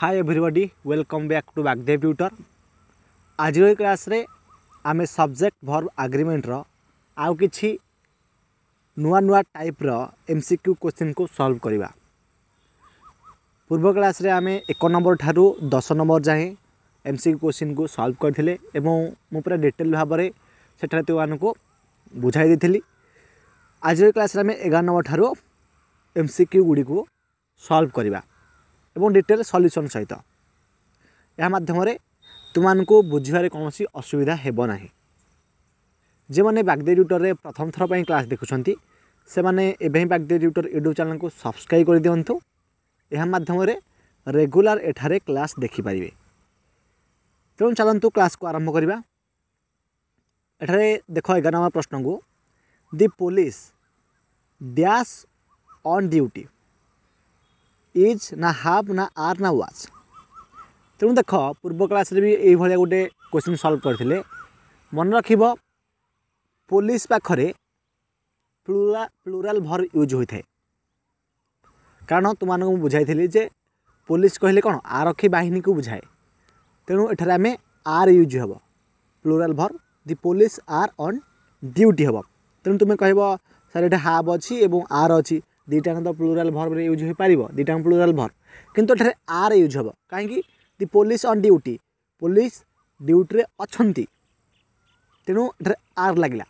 High everybody welcome back to Bagdev tutor ଆଜିର ଏଇ କ୍ଲାସ୍ରେ ଆମେ ସବଜେକ୍ଟ ଭର୍ବ ଆଗ୍ରିମେଣ୍ଟର ଆଉ କିଛି ନୂଆ ନୂଆ ଟାଇପ୍ର ଏମ୍ ସି କ୍ୟୁ କୋଶ୍ଚିନ୍କୁ ସଲ୍ଭ କରିବା ପୂର୍ବ କ୍ଲାସ୍ରେ ଆମେ ଏକ ନମ୍ବର ଠାରୁ ଦଶ ନମ୍ବର ଯାଏଁ ଏମ୍ ସି କ୍ୟୁ କୋଶ୍ଚିନ୍କୁ ସଲ୍ଭ କରିଥିଲେ ଏବଂ ମୁଁ ପୁରା ଡିଟେଲ୍ ଭାବରେ ସେଠାରେ ତୁମାନଙ୍କୁ ବୁଝାଇ ଦେଇଥିଲି ଆଜିର କ୍ଲାସ୍ରେ ଆମେ ଏଗାର ନମ୍ବର ଠାରୁ ଏମ୍ ସି କ୍ୟୁ ଗୁଡ଼ିକୁ ସଲ୍ଭ କରିବା एवं डिटेल सल्यूसन सहित यह मध्यम तुमको बुझे कौन असुविधा होबना जे मैंने बागदेव ट्यूटर में प्रथम थर पर क्लास देखुं से मैंने बागदे ट्यूटर यूट्यूब चैनल को सब्सक्राइब कर दिंतु यह मध्यम रेगुलर एठार क्लास देखिपारे तेणु चलतु क्लास को आरंभ करवा देख एगार नंबर प्रश्न को the police dash on duty is না ହାଭ୍ ନା ଆର୍ ନା ୱାଚ୍ ତେଣୁ ଦେଖ ପୂର୍ବ କ୍ଲାସ୍ରେ ବି ଏଇଭଳିଆ ଗୋଟେ କୋଶ୍ଚିନ୍ ସଲ୍ଭ କରିଥିଲେ ମନେ ରଖିବ ପୋଲିସ ପାଖରେ ପ୍ଲୁରା ପ୍ଲୁରାଲ୍ ଭର୍ ୟୁଜ୍ ହୋଇଥାଏ କାରଣ ତୁମମାନଙ୍କୁ ମୁଁ ବୁଝାଇଥିଲି ଯେ ପୋଲିସ କହିଲେ କ'ଣ ଆରକ୍ଷୀ ବାହିନୀକୁ ବୁଝାଏ ତେଣୁ ଏଠାରେ ଆମେ ଆର୍ ୟୁଜ୍ ହେବ plural verb the police are on duty ହେବ ତେଣୁ ତୁମେ କହିବ ସାର୍ ଏଠି ହାବ୍ ଅଛି ଏବଂ ଆର୍ ଅଛି দুইটাঙ্ক তো প্লুরাল ভর্বরে ইউজ হয়েপার দুইটাঙ্ক প্লুরাল ভর্ব কিন্তু এখানে আর ইউজ হব কী the police on duty police ডিউটিরে অনেক তেণু এখানে আর লাগিলা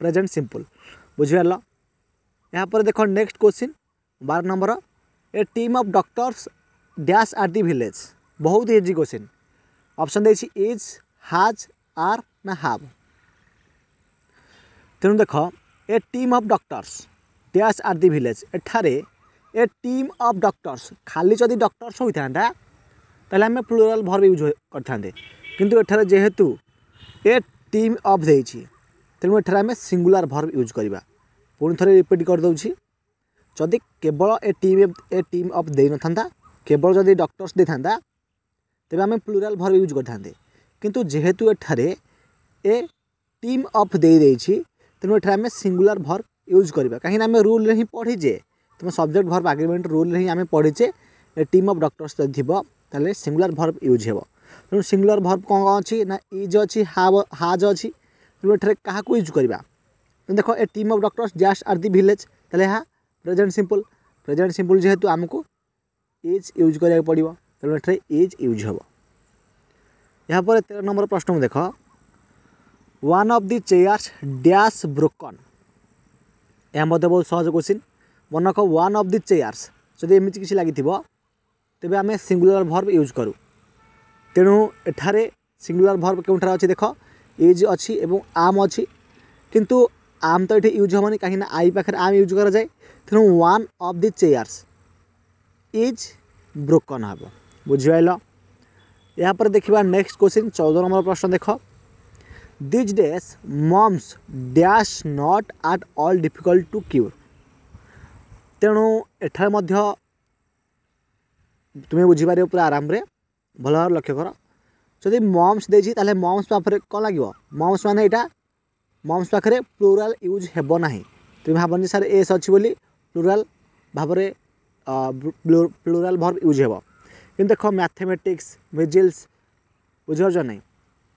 প্রেজেন্ট সিম্পল বুঝিপার এরপরে দেখ নেক্সট কোশ্চিন বার নম্বর a team of doctors dash at the village বহুত ইজি কোশ্চিন অপশন দিয়েছি ইজ হাজ আর না হাভ তেমন দেখ a team of doctors dash at the village ଏଠାରେ ଏ ଟିମ୍ ଅଫ୍ ଡକ୍ଟର୍ସ ଖାଲି ଯଦି ଡକ୍ଟର୍ସ ହୋଇଥାନ୍ତା ତାହେଲେ ଆମେ ପ୍ଲୁରାଲ୍ ଭର୍ବ ୟୁଜ୍ କରିଥାନ୍ତେ କିନ୍ତୁ ଏଠାରେ ଯେହେତୁ ଏ ଟିମ୍ ଅଫ୍ ଦେଇଛି ତେଣୁ ଏଠାରେ ଆମେ ସିଙ୍ଗୁଲାର ଭର୍ବ ୟୁଜ୍ କରିବା ପୁଣି ଥରେ ରିପିଟ୍ କରିଦେଉଛି ଯଦି କେବଳ a team a team of ଦେଇନଥାନ୍ତା କେବଳ ଯଦି ଡକ୍ଟର୍ସ ଦେଇଥାନ୍ତା ତେବେ ଆମେ ପ୍ଲୁରାଲ୍ ଭର୍ବ ୟୁଜ୍ କରିଥାନ୍ତେ କିନ୍ତୁ ଯେହେତୁ ଏଠାରେ ଏ ଟିମ୍ ଅଫ୍ ଦେଇଦେଇଛି ତେଣୁ ଏଠାରେ ଆମେ ସିଙ୍ଗୁଲାର ଭର୍ବ ୟୁଜ୍ କରିବା କାହିଁକିନା ଆମେ ରୁଲ୍ରେ ହିଁ ପଢ଼ିଛେ ତୁମ ସବଜେକ୍ଟ ଭର୍ବ ଆଗ୍ରିମେଣ୍ଟ ରୁଲ୍ରେ ହିଁ ଆମେ ପଢ଼ିଛେ ଟିମ୍ ଅଫ୍ ଡକ୍ଟର୍ସ ଯଦି ଥିବ ତାହେଲେ ସିଙ୍ଗୁଲାର ଭର୍ବ ୟୁଜ୍ ହେବ ତେଣୁ ସିଙ୍ଗୁଲାର ଭର୍ବ କ'ଣ କ'ଣ ଅଛି ନା ଇଜ୍ ଅଛି ହାବ ହାଜ୍ ଅଛି ତେଣୁ ଏଠାରେ କାହାକୁ ୟୁଜ୍ କରିବା ଦେଖ a team of doctors just are the village ତାହେଲେ ଏହା ପ୍ରେଜେଣ୍ଟ ସିମ୍ପଲ୍ ପ୍ରେଜେଣ୍ଟ ସିମ୍ପଲ୍ ଯେହେତୁ ଆମକୁ ଇଜ୍ ୟୁଜ୍ କରିବାକୁ ପଡ଼ିବ ତେଣୁ ଏଠାରେ ଇଜ୍ ୟୁଜ୍ ହେବ ଏହାପରେ ତେର ନମ୍ବର ପ୍ରଶ୍ନକୁ ଦେଖ one of the chairs dash broken ଏହା ମଧ୍ୟ ବହୁତ ସହଜ କୋଶ୍ଚିନ୍ ମନେ ରଖ ୱାନ୍ ଅଫ୍ ଦି ଚେୟାର୍ସ ଯଦି ଏମିତି କିଛି ଲାଗିଥିବ ତେବେ ଆମେ ସିଙ୍ଗୁଲାର ଭର୍ବ ୟୁଜ୍ କରୁ ତେଣୁ ଏଠାରେ ସିଙ୍ଗୁଲାର ଭର୍ବ କେଉଁଠାରେ ଅଛି ଦେଖ ଇଜ୍ ଅଛି ଏବଂ ଆମ୍ ଅଛି କିନ୍ତୁ আম ତ ଏଠି ୟୁଜ୍ ହେବନି କାହିଁକିନା ଆଇ ପାଖରେ আম ୟୁଜ୍ କରାଯାଏ ତେଣୁ one of the chairs is broken ହେବ ବୁଝିପାରିଲ ଏହାପରେ ଦେଖିବା দেখা କୋଶ୍ଚିନ୍ ଚଉଦ ନମ୍ବର ପ୍ରଶ୍ନ ଦେଖ These days, moms dash not at all difficult to cure. ତେଣୁ ଏଠାରେ ମଧ୍ୟ ତୁମେ ବୁଝିପାରିବ ପୁରା ଆରାମରେ ଭଲ ଭାବରେ ଲକ୍ଷ୍ୟ କର ଯଦି ମମ୍ସ ଦେଇଛି ତାହେଲେ ମମ୍ସ ପାଖରେ କ'ଣ ଲାଗିବ ମମ୍ସ ମାନେ ଏଇଟା ମମ୍ସ ପାଖରେ ପ୍ଲୁରାଲ୍ ୟୁଜ୍ ହେବ ନାହିଁ ତୁମେ ଭାବନି ସାର୍ ଏସ୍ ଅଛି ବୋଲି ପ୍ଲୁରାଲ୍ ଭାବରେ ପ୍ଲୁରାଲ୍ ଭର୍ବ ୟୁଜ୍ ହେବ କିନ୍ତୁ ଦେଖ ମ୍ୟାଥମେଟିକ୍ସ ମିଜିଲ୍ସ ବୁଝିପାରୁଛ ନାହିଁ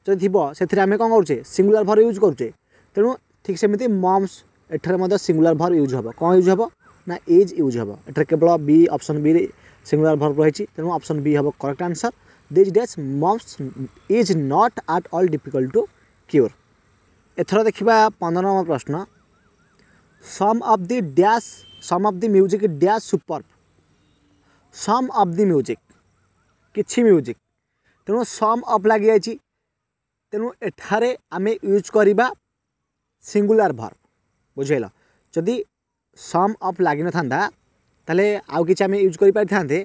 ଯଦି ଥିବ ସେଥିରେ ଆମେ କ'ଣ କରୁଛେ ସିଙ୍ଗୁଲାର ଭର୍ ୟୁଜ୍ କରୁଛେ ତେଣୁ ଠିକ୍ ସେମିତି ମମ୍ସ ଏଠାରେ ମଧ୍ୟ ସିଙ୍ଗୁଲାର ଭର୍ ୟୁଜ୍ ହେବ କ'ଣ ୟୁଜ୍ ହେବ ନା ଇଜ୍ ୟୁଜ୍ ହେବ ଏଠାରେ କେବଳ ବି ଅପସନ୍ ବିରେ ସିଙ୍ଗୁଲାର ଭର୍ ରହିଛି ତେଣୁ ଅପସନ୍ ବି ହେବ correct answer these days mumps is not at all difficult to cure ଏଥର ଦେଖିବା ପନ୍ଦର ନମ୍ବର ପ୍ରଶ୍ନ some of the dash some of the music dash super some of the music କିଛି ମ୍ୟୁଜିକ୍ ତେଣୁ ସମ୍ ଅଫ୍ ଲାଗିଯାଇଛି ତେଣୁ ଏଠାରେ ଆମେ ୟୁଜ୍ କରିବା ସିଙ୍ଗୁଲାର ଭର୍ବ ବୁଝେଇଲ ଯଦି ସମ୍ ଅଫ୍ ଲାଗିନଥାନ୍ତା ତାହେଲେ ଆଉ କିଛି ଆମେ ୟୁଜ୍ କରିପାରିଥାନ୍ତେ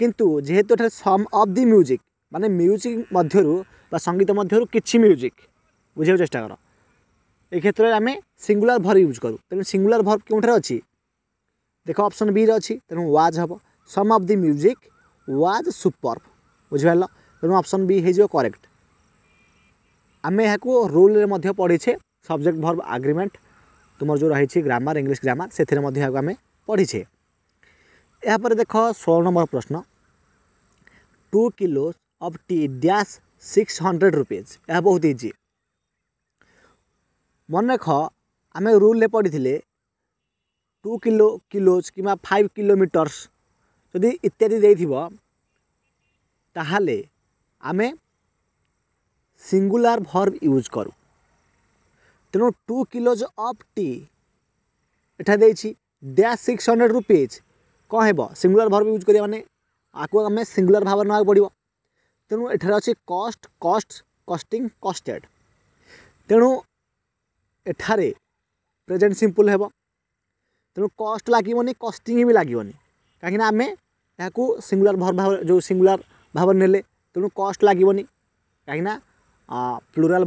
କିନ୍ତୁ ଯେହେତୁ ଏଠାରେ ସମ୍ ଅଫ୍ ଦି ମ୍ୟୁଜିକ୍ ମାନେ ମ୍ୟୁଜିକ୍ ମଧ୍ୟରୁ ବା ସଙ୍ଗୀତ ମଧ୍ୟରୁ କିଛି ମ୍ୟୁଜିକ୍ ବୁଝିବାକୁ ଚେଷ୍ଟା କର ଏ କ୍ଷେତ୍ରରେ ଆମେ ସିଙ୍ଗୁଲାର ଭର୍ବ ୟୁଜ୍ କରୁ ତେଣୁ ସିଙ୍ଗୁଲାର ଭର୍ବ କେଉଁଠାରେ ଅଛି ଦେଖ ଅପସନ୍ ବିରେ ଅଛି ତେଣୁ ୱାଜ୍ ହେବ some of the music was superb ବୁଝିପାରିଲ ତେଣୁ ଅପସନ୍ ବି ହେଇଯିବ କରେକ୍ଟ ଆମେ ଏହାକୁ ରୁଲ୍ରେ ମଧ୍ୟ ପଢ଼ିଛେ ସବଜେକ୍ଟ ଭର୍ବ ଆଗ୍ରିମେଣ୍ଟ ତୁମର ଯେଉଁ ରହିଛି ଗ୍ରାମାର ଇଂଲିଶ ଗ୍ରାମାର ସେଥିରେ ମଧ୍ୟ ଏହାକୁ ଆମେ ପଢ଼ିଛେ ଏହାପରେ ଦେଖ ଷୋହଳ ନମ୍ବର ପ୍ରଶ୍ନ two kilos of tea dash six hundred rupees ଏହା ବହୁତ ଇଜି ମନେ ରଖ ଆମେ ରୁଲ୍ରେ ପଢ଼ିଥିଲେ ଟୁ କିଲୋ କିଲୋଜ କିମ୍ବା ଫାଇଭ୍ କିଲୋମିଟର୍ସ ଯଦି ଇତ୍ୟାଦି ଦେଇଥିବ ତାହେଲେ ଆମେ ସିଙ୍ଗୁଲାର ଭର୍ବ ୟୁଜ୍ କରୁ ତେଣୁ ଟୁ କିଲୋଜ୍ ଅଫ୍ ଟି ଏଠା ଦେଇଛି ଡ୍ୟାସ୍ ସିକ୍ସ ହଣ୍ଡ୍ରେଡ଼ ରୁପିଜ୍ କ'ଣ ହେବ ସିଙ୍ଗୁଲାର ଭର୍ବ ୟୁଜ୍ କରିବା ମାନେ ଆକୁ ଆମେ ସିଙ୍ଗୁଲାର ଭାବରେ ନେବାକୁ ପଡ଼ିବ ତେଣୁ ଏଠାରେ ଅଛି କଷ୍ଟ କଷ୍ଟ କଷ୍ଟିଂ କଷ୍ଟେଡ଼ ତେଣୁ ଏଠାରେ ପ୍ରେଜେଣ୍ଟ ସିମ୍ପୁଲ୍ ହେବ ତେଣୁ କଷ୍ଟ ଲାଗିବନି କଷ୍ଟିଂ ବି ଲାଗିବନି କାହିଁକିନା ଆମେ ଏହାକୁ ସିଙ୍ଗୁଲାର ଭର୍ବ ଭାବରେ ଯେଉଁ ସିଙ୍ଗୁଲାର ଭାବରେ ନେଲେ ତେଣୁ କଷ୍ଟ ଲାଗିବନି କାହିଁକିନା ପ୍ଲୁରାଲ୍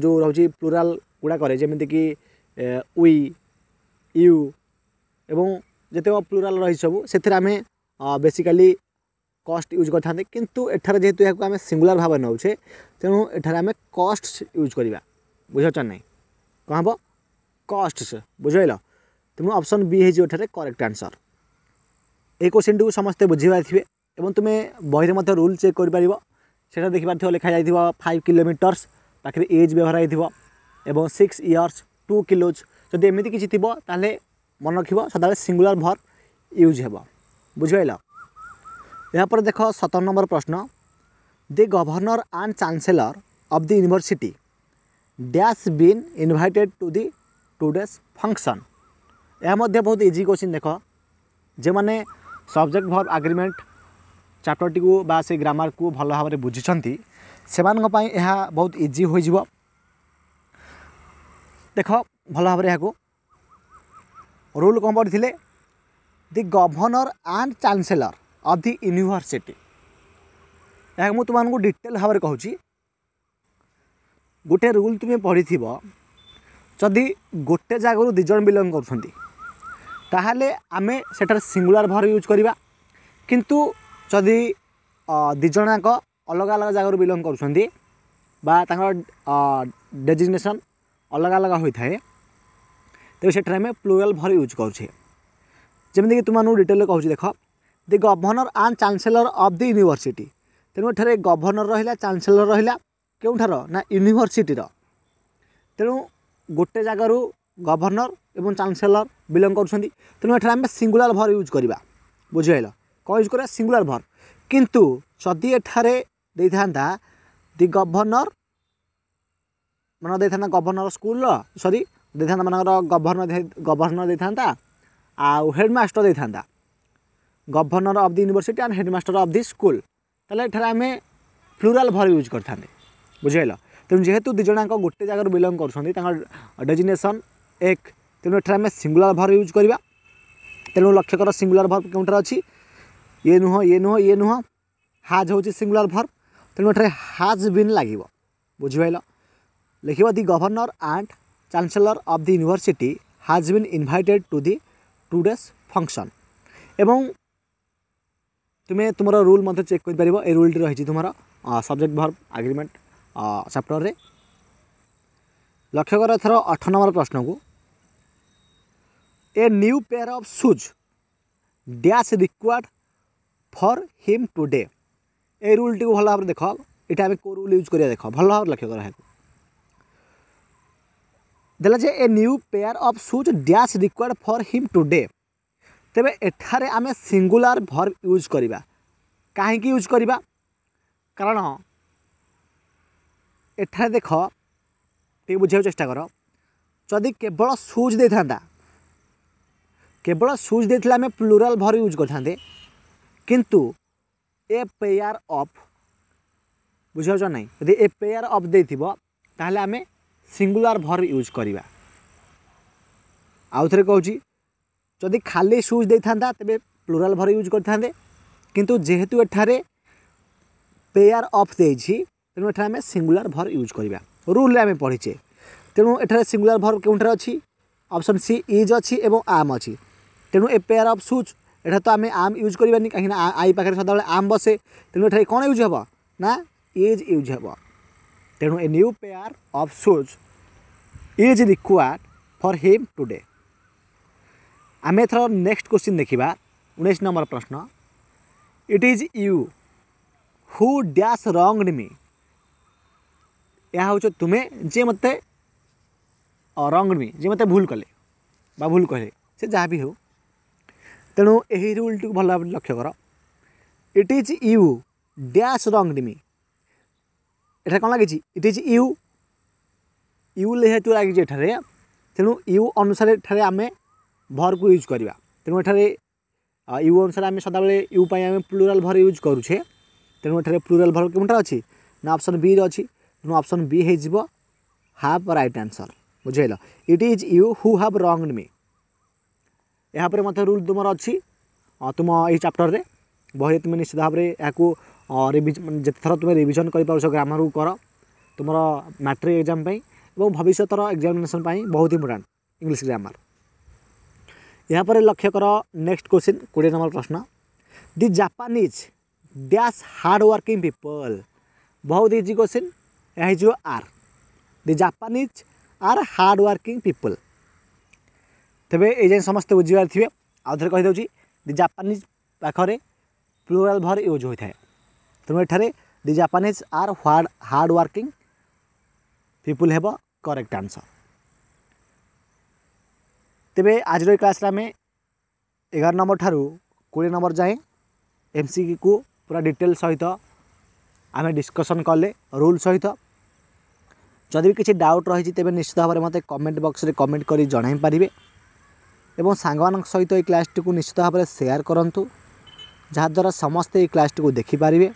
ଯେଉଁ ରହୁଛି ପ୍ଲୁରାଲ୍ ଗୁଡ଼ାକରେ ଯେମିତିକି ଉଇ ୟୁ ଏବଂ ଯେତେକ ପ୍ଲୁରାଲ୍ ରହିଛି ସବୁ ସେଥିରେ ଆମେ ବେସିକାଲି କଷ୍ଟ ୟୁଜ୍ କରିଥାନ୍ତେ କିନ୍ତୁ ଏଠାରେ ଯେହେତୁ ଏହାକୁ ଆମେ ସିଙ୍ଗୁଲାର୍ ଭାବରେ ନେଉଛେ ତେଣୁ ଏଠାରେ ଆମେ କଷ୍ଟ ୟୁଜ୍ କରିବା ବୁଝିପାରୁଛ ନାହିଁ କ'ଣ ହେବ କଷ୍ଟ ବୁଝିପାରିଲ ତେଣୁ ଅପସନ୍ ବି ହେଇଯିବ ଏଠାରେ କରେକ୍ଟ ଆନ୍ସର୍ এই কোশ্চিনটিକୁ ସମସ୍ତେ ବୁଝିପାରିଥିବେ ଏବଂ ତୁମେ ବହିରେ ମଧ୍ୟ ରୁଲ୍ ଚେକ୍ କରିପାରିବ সেটা দেখিপার লেখা যাই ফাইভ কিলোমিটর্স পাখে এজ ব্যবহার হয়ে এবং সিক্স ইয়র্স টু কিলোজ যদি এমিতি কিছু থিব তাহলে মনে রাখব সদাবেলে সিঙ্গুলার ভর্ব ইউজ হব বুঝিপাইল এরপরে দেখ সতের নম্বর প্রশ্ন the governor and chancellor of the university dash been invited to the two days function ଏହା ମଧ୍ୟ ବହୁତ ଇଜି କ୍ୱେଶ୍ଚିନ୍ ଦେଖ ଯେଉଁମାନେ ସବଜେକ୍ଟ ଭର୍ବ ଆଗ୍ରିମେଣ୍ଟ ଚାପ୍ଟରଟିକୁ ବା ସେ ଗ୍ରାମାରକୁ ଭଲ ଭାବରେ ବୁଝିଛନ୍ତି ସେମାନଙ୍କ ପାଇଁ ଏହା ବହୁତ ଇଜି ହୋଇଯିବ ଦେଖ ଭଲ ଭାବରେ ଏହାକୁ ରୁଲ୍ କ'ଣ ପଡ଼ିଥିଲେ the governor and chancellor of the university ଏହାକୁ ମୁଁ ତୁମମାନଙ୍କୁ ଡିଟେଲ୍ ଭାବରେ କହୁଛି ଗୋଟେ ରୁଲ୍ ତୁମେ ପଢ଼ିଥିବ ଯଦି ଗୋଟେ ଜାଗାରୁ ଦୁଇ ଜଣ ବିଲଙ୍ଗ କରୁଛନ୍ତି ତାହେଲେ ଆମେ ସେଠାରେ ସିଙ୍ଗୁଲାର ଭର ୟୁଜ୍ କରିବା କିନ୍ତୁ ଯଦି ଦୁଇ ଜଣ ଯାକ ଅଲଗା ଅଲଗା ଜାଗାରୁ ବିଲଙ୍ଗ କରୁଛନ୍ତି ବା ତାଙ୍କର ଡେଜିଗ୍ନେସନ୍ ଅଲଗା ଅଲଗା ହୋଇଥାଏ ତେବେ ସେଠାରେ ଆମେ ପ୍ଲୁରାଲ୍ ଭର୍ ୟୁଜ୍ କରୁଛେ ଯେମିତିକି ତୁମମାନଙ୍କୁ ଡିଟେଲ୍ରେ କହୁଛି ଦେଖ the governor and chancellor of the university ତେଣୁ ଏଠାରେ ଗଭର୍ଣ୍ଣର ରହିଲା ଚାନ୍ସେଲର ରହିଲା କେଉଁଠାର ନା ୟୁନିଭର୍ସିଟିର ତେଣୁ ଗୋଟେ ଜାଗାରୁ ଗଭର୍ଣ୍ଣର ଏବଂ ଚାନ୍ସେଲର ବିଲଙ୍ଗ କରୁଛନ୍ତି ତେଣୁ ଏଠାରେ ଆମେ ସିଙ୍ଗୁଲାର ଭର୍ ୟୁଜ୍ କରିବା ବୁଝିପାରିଲ କ'ଣ ୟୁଜ୍ କରିବା ସିଙ୍ଗୁଲାର ଭର୍ବ କିନ୍ତୁ ଯଦି ଏଠାରେ ଦେଇଥାନ୍ତା ଦି ଗଭର୍ଣ୍ଣର ମାନ ଦେଇଥାନ୍ତା ଗଭର୍ଣ୍ଣର ସ୍କୁଲର ସରି ଦେଇଥାନ୍ତା ମାନଙ୍କର ଗଭର୍ଣ୍ଣର ଗଭର୍ଣ୍ଣର ଦେଇଥାନ୍ତା ଆଉ ହେଡ଼ମାଷ୍ଟର ଦେଇଥାନ୍ତା governor of the university and headmaster of the school ତାହେଲେ ଏଠାରେ ଆମେ ପ୍ଲୁରାଲ ଭର ୟୁଜ୍ କରିଥାନ୍ତେ ବୁଝିହେଲ ତେଣୁ ଯେହେତୁ ଦୁଇ ଜଣଙ୍କ ଗୋଟେ ଜାଗାରୁ ବିଲଙ୍ଗ କରୁଛନ୍ତି ତାଙ୍କ ଡେଜିନେସନ୍ ଏକ ତେଣୁ ଏଠାରେ ଆମେ ସିଙ୍ଗୁଲାର ଭର ୟୁଜ୍ କରିବା ତେଣୁ ଲକ୍ଷ୍ୟ କର ସିଙ୍ଗୁଲାର ଭର କେଉଁଠାରେ ଅଛି ये नुह ये नुह ये नुह हाज हूँ सिंगुलर भर तेणु हाज बीन लगे बुझिपाल लिख the governor and chancellor of the university has been invited to the two days function एवं तुम्हें तुम रूल मत चेक कर रूलटी रही तुम सब्जेक्ट भर आग्रिमेंट चैप्टर में लक्ष्य कर थर अठ नंबर प्रश्न को a new pair of shoes dash required for him today এই রুলটি ভাল ভাবে দেখ এটা আমি কেউ রুল ইউজ করা দেখ ভাল ভাবে লক্ষ্য করা দেলা যে a new pair of shoes dash required for him today তেবে এখানে আমি সিঙ্গুলার ভর্ব ইউজ করা কাহিকি ইউজ করা কারণ এখানে দেখ টিকে বুঝার চেষ্টা কর যদি কেবল সুজ দিয়ে কেবল সুজ দিয়ে আমি প্লুরাল ভর ইউজ করে কিন্তু ଏ ପେୟାର ଅଫ୍ ବୁଝିପାରୁଛ ନାହିଁ ଯଦି ଏ ପେୟାର ଅଫ୍ ଦେଇଥିବ ତାହେଲେ ଆମେ ସିଙ୍ଗୁଲାର ଭର୍ବ ୟୁଜ୍ କରିବା ଆଉ ଥରେ କହୁଛି ଯଦି ଖାଲି ସୁଜ୍ ଦେଇଥାନ୍ତା ତେବେ ପ୍ଲୁରାଲ୍ ଭର୍ବ ୟୁଜ୍ କରିଥାନ୍ତେ କିନ୍ତୁ ଯେହେତୁ ଏଠାରେ ପେୟାର ଅଫ୍ ଦେଇଛି ତେଣୁ ଏଠାରେ ଆମେ ସିଙ୍ଗୁଲାର ଭର୍ବ ୟୁଜ୍ କରିବା ରୁଲ୍ରେ ଆମେ ପଢ଼ିଛେ ତେଣୁ ଏଠାରେ ସିଙ୍ଗୁଲାର ଭର୍ବ କେଉଁଠାରେ ଅଛି ଅପସନ୍ ସି ଇଜ୍ ଅଛି ଏବଂ ଆମ୍ ଅଛି ତେଣୁ ଏ ପେୟାର ଅଫ୍ ସୁଜ୍ यहाँ तो आम आम यूज कर आई पाखे सदा बेले आम बसे तेनाली कौन यूज हम ना इज यूज हे तेणु a new pair of shoes is required for him today आम एथर नेक्स्ट क्वेश्चन देखा उन्नीस नंबर प्रश्न it is you who dash wrong me यह हूँ तुम्हें जे मत रंग मी जे मत भूल कले भूल कहे से जहाँ भी हूँ ତେଣୁ ଏହି ରୁଲ୍ଟିକୁ ଭଲ ଭାବରେ ଲକ୍ଷ୍ୟ କର ଇଟ୍ ଇଜ୍ ୟୁ ଡ୍ୟାସ୍ ରଙ୍ଗ୍ ଡିମି ଏଠାରେ କ'ଣ ଲାଗିଛି ଇଟ୍ ଇଜ୍ ୟୁ ୟୁ ଯେହେତୁ ଲାଗିଛି ଏଠାରେ ତେଣୁ ୟୁ ଅନୁସାରେ ଏଠାରେ ଆମେ ଭର୍କୁ ୟୁଜ୍ କରିବା ତେଣୁ ଏଠାରେ ୟୁ ଅନୁସାରେ ଆମେ ସଦାବେଳେ ୟୁ ପାଇଁ ଆମେ ପ୍ଲୁରାଲ୍ ଭର୍ ୟୁଜ୍ କରୁଛେ ତେଣୁ ଏଠାରେ ପ୍ଲୁରାଲ୍ ଭର୍ କେଉଁଠାରେ ଅଛି ନା ଅପସନ୍ ବିରେ ଅଛି ତେଣୁ ଅପସନ୍ ବି ହେଇଯିବ ହାଭ୍ ରାଇଟ୍ ଆନ୍ସର୍ ବୁଝିହେଲ it is you who have wrong me ଏହାପରେ ମଧ୍ୟ ରୁଲ୍ ତୁମର ଅଛି ତୁମ ଏହି ଚାପ୍ଟରରେ ବହିରେ ତୁମେ ନିଶ୍ଚିତ ଭାବରେ ଏହାକୁ ଯେତେଥର ତୁମେ ରିଭିଜନ୍ କରିପାରୁଛ ଗ୍ରାମାରକୁ କର ତୁମର ମାଟ୍ରିକ୍ ଏକ୍ଜାମ୍ ପାଇଁ ଏବଂ ଭବିଷ୍ୟତର ଏକ୍ଜାମିନେସନ୍ ପାଇଁ ବହୁତ ଇମ୍ପୋର୍ଟାଣ୍ଟ ଇଂଲିଶ ଗ୍ରାମାର ଏହାପରେ ଲକ୍ଷ୍ୟ କର ନେକ୍ସଟ କ୍ୱେଶ୍ଚିନ୍ କୋଡ଼ିଏ ନମ୍ବର ପ୍ରଶ୍ନ the Japanese dash hard working people ବହୁତ ଇଜି କ୍ୱେଶ୍ଚିନ୍ ଏହା ହେଇଯିବ are the Japanese are hard working people ତେବେ ଏ ଯାଏଁ ସମସ୍ତେ ବୁଝିବାର ଥିବେ ଆଉ ଥରେ କହିଦେଉଛି ଦି ଜାପାନିଜ୍ ପାଖରେ ପ୍ଲୁରାଲ୍ ଭର୍ ୟୁଜ୍ ହୋଇଥାଏ ତେଣୁ ଏଠାରେ the Japanese are hard hard working people ହେବ କରେକ୍ଟ ଆନ୍ସର୍ ତେବେ ଆଜିର ଏ କ୍ଲାସ୍ରେ ଆମେ ଏଗାର ନମ୍ବର ଠାରୁ କୋଡ଼ିଏ ନମ୍ବର ଯାଏଁ ଏମ୍ସିକିକୁ ପୁରା ଡିଟେଲ୍ ସହିତ ଆମେ ଡିସ୍କସନ୍ କଲେ ରୁଲ୍ ସହିତ ଯଦି ବି କିଛି ଡାଉଟ୍ ରହିଛି ତେବେ ନିଶ୍ଚିତ ଭାବରେ ମୋତେ କମେଣ୍ଟ ବକ୍ସରେ କମେଣ୍ଟ କରି ଜଣାଇ ପାରିବେ এবং ସାଙ୍ଗମାନଙ୍କ ସହିତ ଏହି କ୍ଲାସ୍ଟିକୁ ନିଶ୍ଚିତ ଭାବରେ ସେୟାର କରନ୍ତୁ ଯାହାଦ୍ୱାରା ସମସ୍ତେ ଏହି କ୍ଲାସ୍ଟିକୁ ଦେଖିପାରିବେ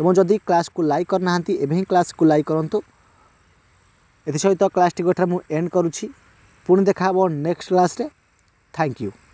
ଏବଂ ଯଦି କ୍ଲାସ୍କୁ ଲାଇକ୍ କରିନାହାନ୍ତି ଏବେ ହିଁ କ୍ଲାସ୍କୁ ଲାଇକ୍ କରନ୍ତୁ ଏଥିସହିତ କ୍ଲାସ୍ଟିକୁ ଏଠାରେ ମୁଁ ଏଣ୍ଡ କରୁଛି ପୁଣି ଦେଖା ହେବ ନେକ୍ସଟ କ୍ଲାସ୍ରେ ଥ୍ୟାଙ୍କ ୟୁ